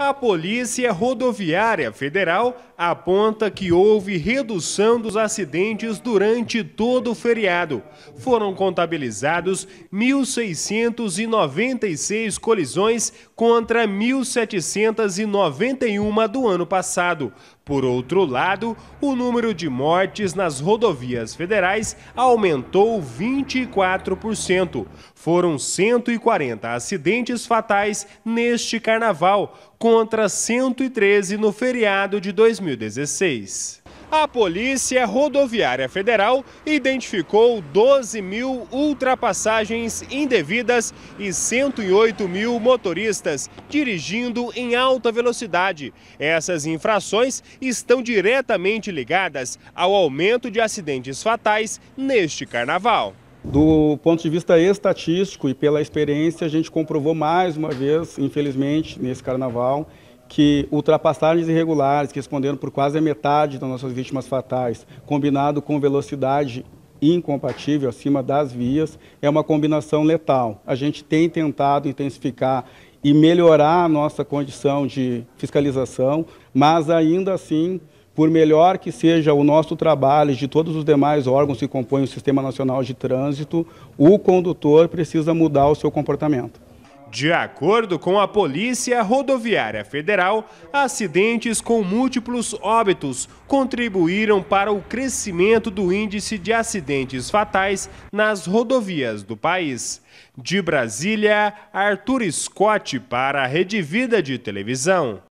A Polícia Rodoviária Federal aponta que houve redução dos acidentes durante todo o feriado. Foram contabilizados 1.696 colisões contra 1.791 do ano passado, por outro lado, o número de mortes nas rodovias federais aumentou 24%. Foram 140 acidentes fatais neste carnaval, contra 113 no feriado de 2016 a Polícia Rodoviária Federal identificou 12 mil ultrapassagens indevidas e 108 mil motoristas dirigindo em alta velocidade. Essas infrações estão diretamente ligadas ao aumento de acidentes fatais neste carnaval. Do ponto de vista estatístico e pela experiência, a gente comprovou mais uma vez, infelizmente, nesse carnaval, que ultrapassagens irregulares, que responderam por quase a metade das nossas vítimas fatais, combinado com velocidade incompatível acima das vias, é uma combinação letal. A gente tem tentado intensificar e melhorar a nossa condição de fiscalização, mas ainda assim, por melhor que seja o nosso trabalho de todos os demais órgãos que compõem o Sistema Nacional de Trânsito, o condutor precisa mudar o seu comportamento. De acordo com a Polícia Rodoviária Federal, acidentes com múltiplos óbitos contribuíram para o crescimento do índice de acidentes fatais nas rodovias do país. De Brasília, Arthur Scott para a Rede Vida de Televisão.